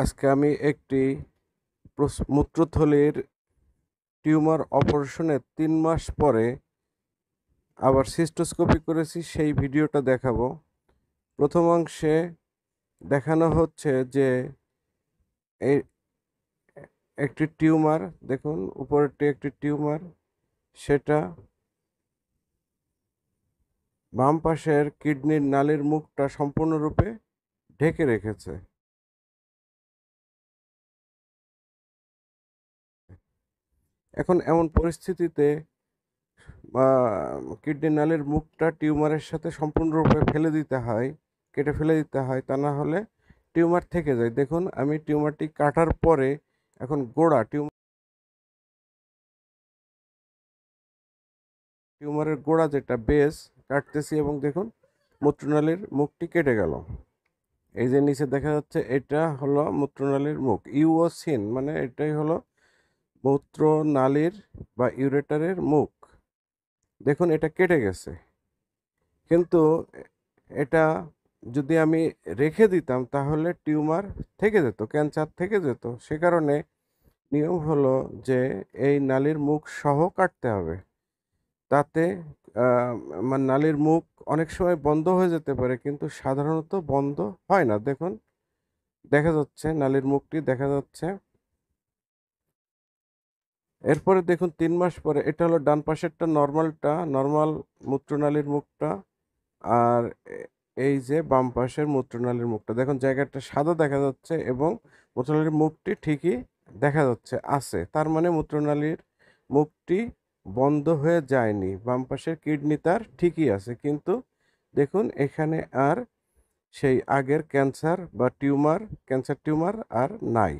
আজকে আমি একটি মূত্রথলির টিউমার অপারেশনের তিন মাস পরে আবার সিস্টোস্কোপি করেছি সেই ভিডিওটা দেখাবো প্রথম অংশে দেখানো হচ্ছে যে এই একটি টিউমার দেখুন উপরেরটি একটি টিউমার সেটা বাম পাশের কিডনির নালীর মুখটা সম্পূর্ণরূপে ঢেকে রেখেছে এখন এমন পরিস্থিতিতে কিডনি নালের মুখটা টিউমারের সাথে সম্পূর্ণরূপে ফেলে দিতে হয় কেটে ফেলে দিতে হয় তা না হলে টিউমার থেকে যায় দেখুন আমি টিউমারটি কাটার পরে এখন গোড়া টিউমার টিউমারের গোড়া যেটা বেস কাটতেছি এবং দেখুন মূত্রনালীর মুখটি কেটে গেল এই যে নিচে দেখা যাচ্ছে এটা হলো মূত্রনালীর মুখ ইউ ও সিন মানে এটাই হলো নালীর বা ইউরেটারের মুখ দেখুন এটা কেটে গেছে কিন্তু এটা যদি আমি রেখে দিতাম তাহলে টিউমার থেকে যেত ক্যান্সার থেকে যেত সে কারণে নিয়ম হলো যে এই নালীর মুখ সহ কাটতে হবে তাতে নালীর মুখ অনেক সময় বন্ধ হয়ে যেতে পারে কিন্তু সাধারণত বন্ধ হয় না দেখুন দেখা যাচ্ছে নালীর মুখটি দেখা যাচ্ছে এরপরে দেখুন তিন মাস পরে এটা হলো ডান পাশেরটা নর্মালটা নর্মাল মূত্রনালীর মুখটা আর এই যে বাম পাশের মূত্রনালীর মুখটা দেখুন জায়গাটা সাদা দেখা যাচ্ছে এবং মূত্রনালীর মুখটি ঠিকই দেখা যাচ্ছে আছে তার মানে মূত্রনালীর মুখটি বন্ধ হয়ে যায়নি বাম পাশের কিডনি তার ঠিকই আছে কিন্তু দেখুন এখানে আর সেই আগের ক্যান্সার বা টিউমার ক্যান্সার টিউমার আর নাই